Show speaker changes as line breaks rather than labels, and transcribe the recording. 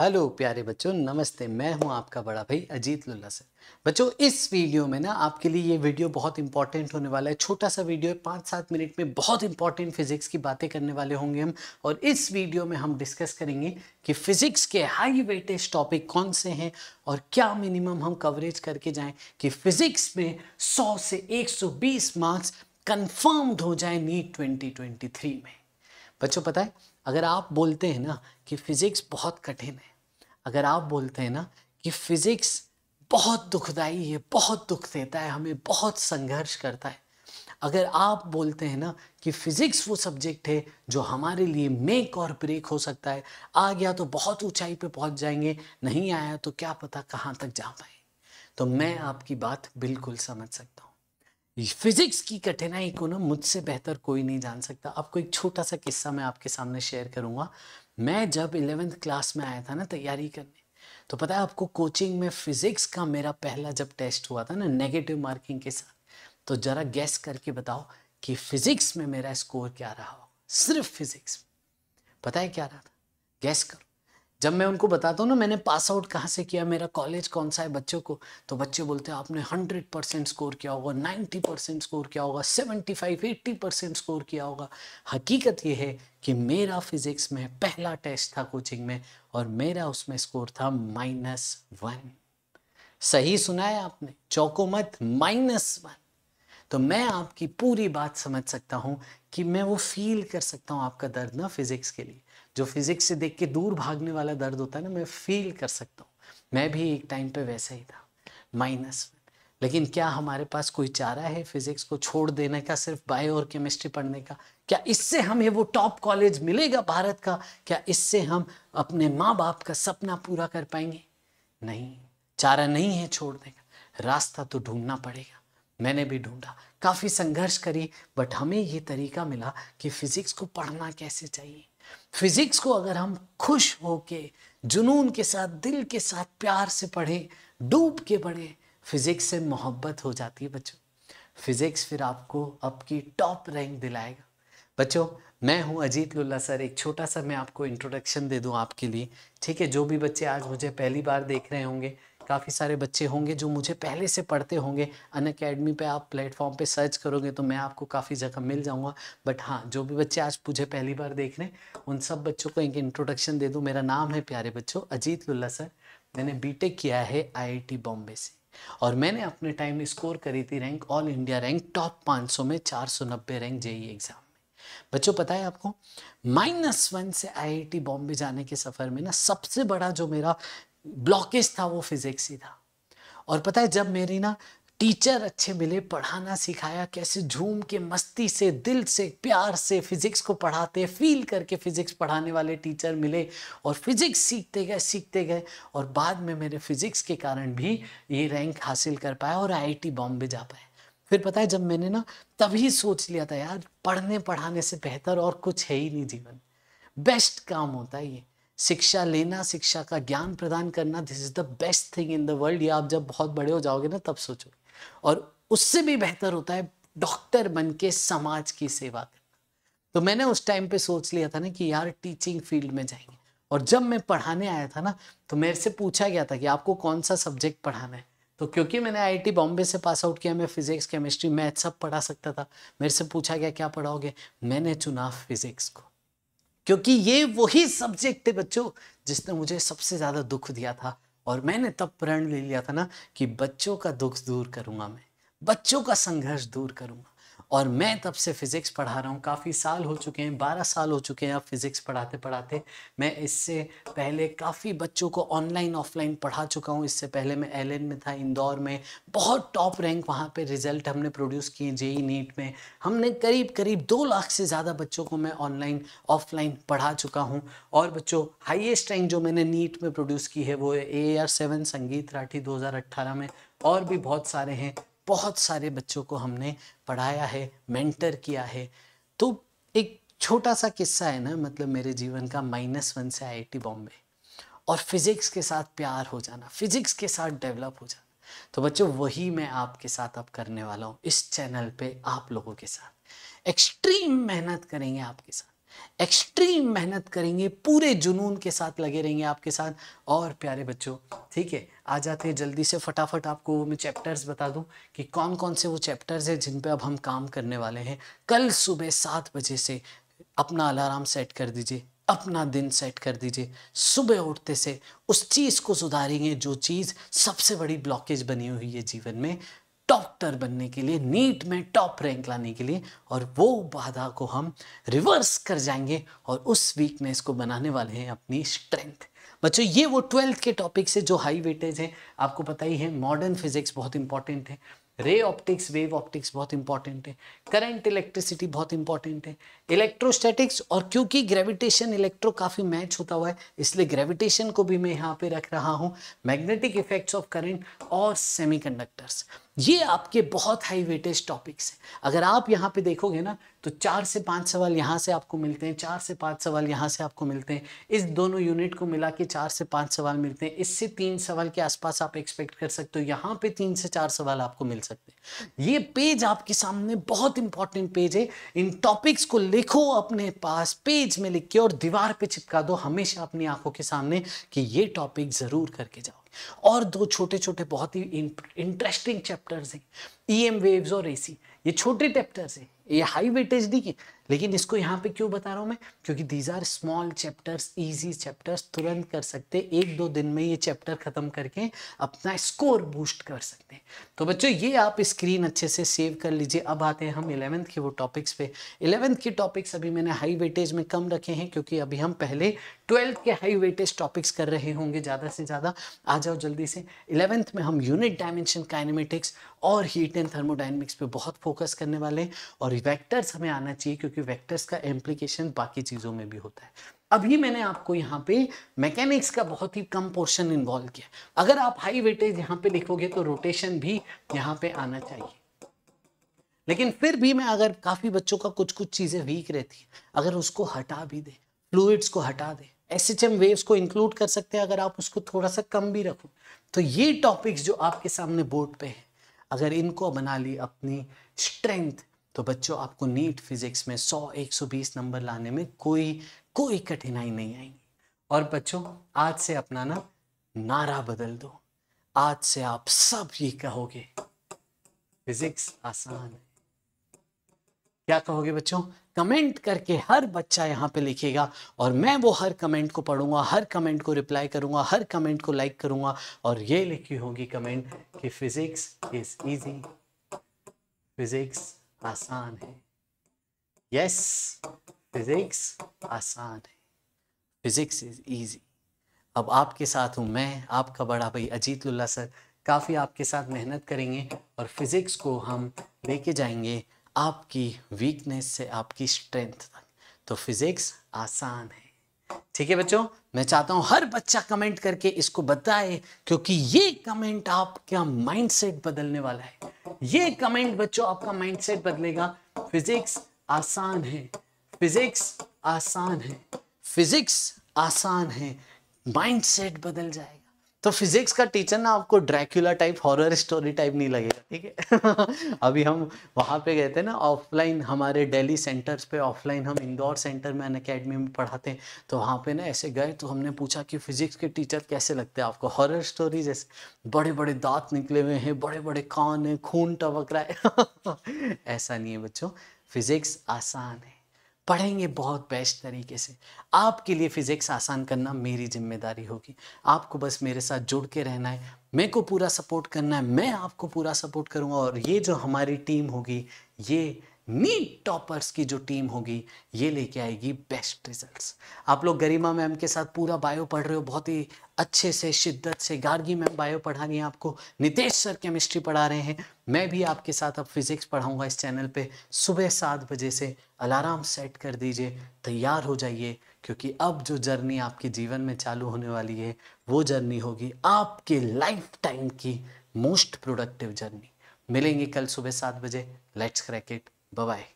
Hello प्यारे बच्चों नमस्ते मैं हूं आपका बड़ा भाई अजीत लुल्ला सर बच्चों इस वीडियो में ना आपके लिए ये वीडियो बहुत इंपॉर्टेंट होने वाला है छोटा सा वीडियो है पाँच सात मिनट में बहुत इंपॉर्टेंट फिजिक्स की बातें करने वाले होंगे हम और इस वीडियो में हम डिस्कस करेंगे कि फिजिक्स के हाई वेटेज टॉपिक कौन से हैं और क्या मिनिमम हम कवरेज करके जाएँ कि फिजिक्स में सौ से एक मार्क्स कन्फर्म्ड हो जाए नीट ट्वेंटी में बच्चों पता है अगर आप बोलते हैं ना कि फ़िज़िक्स बहुत कठिन है अगर आप बोलते हैं ना कि फ़िज़िक्स बहुत दुखदाई है बहुत दुख देता है हमें बहुत संघर्ष करता है अगर आप बोलते हैं ना कि फिज़िक्स वो सब्जेक्ट है जो हमारे लिए मेक और ब्रेक हो सकता है आ गया तो बहुत ऊंचाई पे पहुंच जाएंगे नहीं आया तो क्या पता कहाँ तक जा पाए तो मैं आपकी बात बिल्कुल समझ सकता हूँ फिजिक्स की कठिनाई को ना मुझसे बेहतर कोई नहीं जान सकता आपको एक छोटा सा किस्सा मैं आपके सामने शेयर करूंगा मैं जब इलेवेंथ क्लास में आया था ना तैयारी करने तो पता है आपको कोचिंग में फिजिक्स का मेरा पहला जब टेस्ट हुआ था ना नेगेटिव मार्किंग के साथ तो जरा गैस करके बताओ कि फिजिक्स में मेरा स्कोर क्या रहा हो सिर्फ फिजिक्स पता है क्या रहा था गैस करो जब मैं उनको बताता हूँ ना मैंने पास आउट कहाँ से किया मेरा कॉलेज कौन सा है बच्चों को तो बच्चे बोलते हैं आपने हंड्रेड परसेंट स्कोर किया होगा नाइन्टी परसेंट स्कोर किया होगा seventy five eighty percent score किया होगा हकीकत यह है कि मेरा फिजिक्स में पहला टेस्ट था कोचिंग में और मेरा उसमें स्कोर था माइनस वन सही सुना है आपने चौको मत माइनस वन तो मैं आपकी पूरी बात समझ सकता हूँ कि मैं वो फील कर सकता हूँ आपका दर्द ना फिजिक्स के लिए जो फिजिक्स से देख के दूर भागने वाला दर्द होता है ना मैं फील कर सकता हूँ मैं भी एक टाइम पे वैसा ही था माइनस लेकिन क्या हमारे पास कोई चारा है फिजिक्स को छोड़ देने का सिर्फ बायो और केमिस्ट्री पढ़ने का क्या इससे हमें वो टॉप कॉलेज मिलेगा भारत का क्या इससे हम अपने माँ बाप का सपना पूरा कर पाएंगे नहीं चारा नहीं है छोड़ने का रास्ता तो ढूंढना पड़ेगा मैंने भी ढूंढा काफ़ी संघर्ष करी बट हमें ये तरीका मिला कि फिज़िक्स को पढ़ना कैसे चाहिए फिज़िक्स को अगर हम खुश हो के जुनून के साथ दिल के साथ प्यार से पढ़ें डूब के पढ़े फिज़िक्स से मोहब्बत हो जाती है बच्चों फिज़िक्स फिर आपको आपकी टॉप रैंक दिलाएगा बच्चों मैं हूं अजीत लुल्ला सर एक छोटा सा मैं आपको इंट्रोडक्शन दे दूं आपके लिए ठीक है जो भी बच्चे आज मुझे पहली बार देख रहे होंगे काफ़ी सारे बच्चे होंगे जो मुझे पहले से पढ़ते होंगे अन अकेडमी पर आप प्लेटफॉर्म पर सर्च करोगे तो मैं आपको काफ़ी जगह मिल जाऊँगा बट हाँ जो भी बच्चे आज मुझे पहली बार देख रहे हैं उन सब बच्चों को एक इंट्रोडक्शन दे दूँ मेरा नाम है प्यारे बच्चों अजीत लुल्ला सर मैंने बी किया है आई बॉम्बे से और मैंने अपने टाइम में स्कोर करी थी rank all India rank top 500 में नब्बे रैंक जेई एग्ज़ाम में बच्चों पता है आपको माइनस वन से आईआईटी बॉम्बे जाने के सफ़र में ना सबसे बड़ा जो मेरा ब्लॉकेज था वो फिजिक्स ही था और पता है जब मेरी ना टीचर अच्छे मिले पढ़ाना सिखाया कैसे झूम के मस्ती से दिल से प्यार से फिजिक्स को पढ़ाते फील करके फिजिक्स पढ़ाने वाले टीचर मिले और फिजिक्स सीखते गए सीखते गए और बाद में मेरे फिजिक्स के कारण भी ये रैंक हासिल कर पाया और आईआईटी बॉम्बे जा पाए फिर पता है जब मैंने ना तभी सोच लिया था यार पढ़ने पढ़ाने से बेहतर और कुछ है ही नहीं जीवन बेस्ट काम होता है ये शिक्षा लेना शिक्षा का ज्ञान प्रदान करना this is the best thing in the world ये आप जब बहुत बड़े हो जाओगे ना तब सोचोगे और उससे भी बेहतर होता है डॉक्टर बन के समाज की सेवा करना तो मैंने उस टाइम पे सोच लिया था ना कि यार टीचिंग फील्ड में जाएंगे और जब मैं पढ़ाने आया था ना तो मेरे से पूछा गया था कि आपको कौन सा सब्जेक्ट पढ़ाना है तो क्योंकि मैंने आईआईटी बॉम्बे से पास आउट किया मैं फिजिक्स केमिस्ट्री मैथ सब पढ़ा सकता था मेरे से पूछा गया क्या पढ़ाओगे मैंने चुना फिजिक्स को क्योंकि ये वही सब्जेक्ट थे बच्चों जिसने मुझे सबसे ज़्यादा दुख दिया था और मैंने तब प्रण ले लिया था ना कि बच्चों का दुख दूर करूँगा मैं बच्चों का संघर्ष दूर करूँगा और मैं तब से फ़िज़िक्स पढ़ा रहा हूँ काफ़ी साल हो चुके हैं बारह साल हो चुके हैं अब फ़िज़िक्स पढ़ाते पढ़ाते मैं इससे पहले काफ़ी बच्चों को ऑनलाइन ऑफलाइन पढ़ा चुका हूँ इससे पहले मैं एल में था इंदौर में बहुत टॉप रैंक वहाँ पर रिज़ल्ट हमने प्रोड्यूस किए जे नीट में हमने करीब करीब दो लाख से ज़्यादा बच्चों को मैं ऑनलाइन ऑफलाइन पढ़ा चुका हूँ और बच्चों हाइएस्ट रैंक जो मैंने नीट में प्रोड्यूस की है वो ए आर सेवन संगीत राठी 2018 में और भी बहुत सारे हैं बहुत सारे बच्चों को हमने पढ़ाया है मेंटर किया है तो एक छोटा सा किस्सा है ना मतलब मेरे जीवन का माइनस वन से आई बॉम्बे और फिज़िक्स के साथ प्यार हो जाना फिज़िक्स के साथ डेवलप हो जाना तो बच्चों वही मैं आपके साथ अब करने वाला हूँ इस चैनल पे आप लोगों के साथ एक्सट्रीम मेहनत करेंगे आपके साथ एक्सट्रीम मेहनत करेंगे पूरे जुनून के साथ लगे रहेंगे आपके साथ और प्यारे बच्चों ठीक है आ जाते हैं जल्दी से फटाफट आपको मैं चैप्टर्स बता दूं कि कौन कौन से वो चैप्टर्स हैं जिन पे अब हम काम करने वाले हैं कल सुबह सात बजे से अपना अलार्म सेट कर दीजिए अपना दिन सेट कर दीजिए सुबह उठते से उस चीज़ को सुधारेंगे जो चीज़ सबसे बड़ी ब्लॉकेज बनी हुई है जीवन में डॉक्टर बनने के लिए नीट में टॉप रैंक लाने के लिए और वो बाधा को हम रिवर्स कर जाएंगे और उस वीकनेस को बनाने वाले हैं अपनी स्ट्रेंथ बच्चों ये वो ट्वेल्थ के टॉपिक से जो हाई वेटेज है आपको पता ही है मॉडर्न फिजिक्स बहुत इंपॉर्टेंट है रे ऑप्टिक्स वेव ऑप्टिक्स बहुत इंपॉर्टेंट है करंट इलेक्ट्रिसिटी बहुत इंपॉर्टेंट है इलेक्ट्रोस्टैटिक्स और क्योंकि ग्रेविटेशन इलेक्ट्रो काफ़ी मैच होता हुआ है इसलिए ग्रेविटेशन को भी मैं यहाँ पे रख रहा हूँ मैग्नेटिक इफेक्ट्स ऑफ करंट और सेमीकंडक्टर्स ये आपके बहुत हाई वेटेज टॉपिक्स हैं अगर आप यहाँ पे देखोगे ना तो चार से पाँच सवाल यहाँ से आपको मिलते हैं चार से पाँच सवाल यहाँ से आपको मिलते हैं इस दोनों यूनिट को मिला के चार से पाँच सवाल मिलते हैं इससे तीन सवाल के आसपास आप एक्सपेक्ट कर सकते हो यहाँ पे तीन से चार सवाल आपको मिल सकते हैं ये पेज आपके सामने बहुत इंपॉर्टेंट पेज है इन टॉपिक्स को लिखो अपने पास पेज में लिख के और दीवार पर चिपका दो हमेशा अपनी आंखों के सामने कि ये टॉपिक ज़रूर करके जाओ और दो छोटे छोटे बहुत ही इंटरेस्टिंग चैप्टर्स हैं ई एम वेव्स और ए सी ये छोटे चैप्टर्स हैं ये हाई वेटेज दी की लेकिन इसको यहाँ पे क्यों बता रहा हूँ मैं क्योंकि these are small chapters easy chapters तुरंत कर सकते हैं एक दो दिन में ये चैप्टर ख़त्म करके अपना स्कोर बूस्ट कर सकते हैं तो बच्चों ये आप स्क्रीन अच्छे से सेव कर लीजिए अब आते हैं हम इलेवेंथ के वो टॉपिक्स पे इलेवेंथ के टॉपिक्स अभी मैंने हाई वेटेज में कम रखे हैं क्योंकि अभी हम पहले ट्वेल्थ के हाई वेटेज टॉपिक्स कर रहे होंगे ज़्यादा से ज़्यादा आ जाओ जल्दी से इलेवेंथ में हम यूनिट डायमेंशन काइनेमेटिक्स और हीट एंड थर्मोडाइनमिक्स पे बहुत फोकस करने वाले हैं और वेक्टर्स हमें आना चाहिए क्योंकि वेक्टर्स का एम्प्लीकेशन बाकी चीज़ों में भी होता है अभी मैंने आपको यहाँ पे मैकेनिक्स का बहुत ही कम पोर्शन इन्वॉल्व किया अगर आप हाई वेटेज यहाँ पे लिखोगे तो रोटेशन भी यहाँ पे आना चाहिए लेकिन फिर भी मैं अगर काफ़ी बच्चों का कुछ कुछ चीज़ें वीक रहती हैं अगर उसको हटा भी दे फ्लूड्स को हटा दे एस एच एम वेव्स को इंक्लूड कर सकते हैं अगर आप उसको थोड़ा सा कम भी रखो तो ये टॉपिक्स जो आपके सामने बोर्ड पे हैं अगर इनको बना ली अपनी स्ट्रेंथ तो बच्चों आपको नीट फिजिक्स में 100 120 नंबर लाने में कोई कोई कठिनाई नहीं आएगी और बच्चों आज से अपना ना नारा बदल दो आज से आप सब ये कहोगे फिजिक्स आसान है क्या कहोगे बच्चों कमेंट करके हर बच्चा यहाँ पे लिखेगा और मैं वो हर कमेंट को पढ़ूंगा हर कमेंट को रिप्लाई करूंगा हर कमेंट को लाइक करूंगा और ये लिखी होगी कमेंट कि फिजिक्स इज इजी फिजिक्स आसान है यस फिजिक्स आसान है फिजिक्स इज इजी अब आपके साथ हूँ मैं आपका बड़ा भाई अजीतुल्ला सर काफ़ी आपके साथ मेहनत करेंगे और फिज़िक्स को हम लेके जाएंगे आपकी वीकनेस से आपकी स्ट्रेंथ तक तो फिज़िक्स आसान है ठीक है बच्चों मैं चाहता हूं हर बच्चा कमेंट करके इसको बताए क्योंकि ये कमेंट आपका माइंडसेट बदलने वाला है ये कमेंट बच्चों आपका माइंडसेट बदलेगा फिजिक्स आसान है फिजिक्स आसान है फिजिक्स आसान है माइंडसेट बदल जाएगा तो फिजिक्स का टीचर ना आपको Dracula type horror story type नहीं लगेगा ठीक है अभी हम वहाँ पे गए थे ना ऑफलाइन हमारे दिल्ली सेंटर्स पे ऑफलाइन हम इंदौर सेंटर में अन अकेडमी में पढ़ाते हैं तो वहाँ पे ना ऐसे गए तो हमने पूछा कि फिजिक्स के टीचर कैसे लगते हैं आपको हॉरर स्टोरी जैसे बड़े बड़े दांत निकले हुए हैं बड़े बड़े कान हैं खून टपक रहा है ऐसा नहीं है बच्चों फिजिक्स आसान है पढ़ेंगे बहुत बेस्ट तरीके से आपके लिए फिज़िक्स आसान करना मेरी जिम्मेदारी होगी आपको बस मेरे साथ जुड़ के रहना है मैं को पूरा सपोर्ट करना है मैं आपको पूरा सपोर्ट करूँगा और ये जो हमारी टीम होगी ये नीट टॉपर्स की जो टीम होगी ये लेके आएगी बेस्ट रिजल्ट्स आप लोग गरिमा मैम के साथ पूरा बायो पढ़ रहे हो बहुत ही अच्छे से शिद्दत से गार्गी मैम बायो पढ़ा रही हैं आपको नितेश सर केमिस्ट्री पढ़ा रहे हैं मैं भी आपके साथ अब फिजिक्स पढ़ाऊंगा इस चैनल पे सुबह सात बजे से अलार्म सेट कर दीजिए तैयार हो जाइए क्योंकि अब जो जर्नी आपके जीवन में चालू होने वाली है वो जर्नी होगी आपके लाइफ टाइम की मोस्ट प्रोडक्टिव जर्नी मिलेंगे कल सुबह सात बजे लेट्स क्रैकेट Bye bye.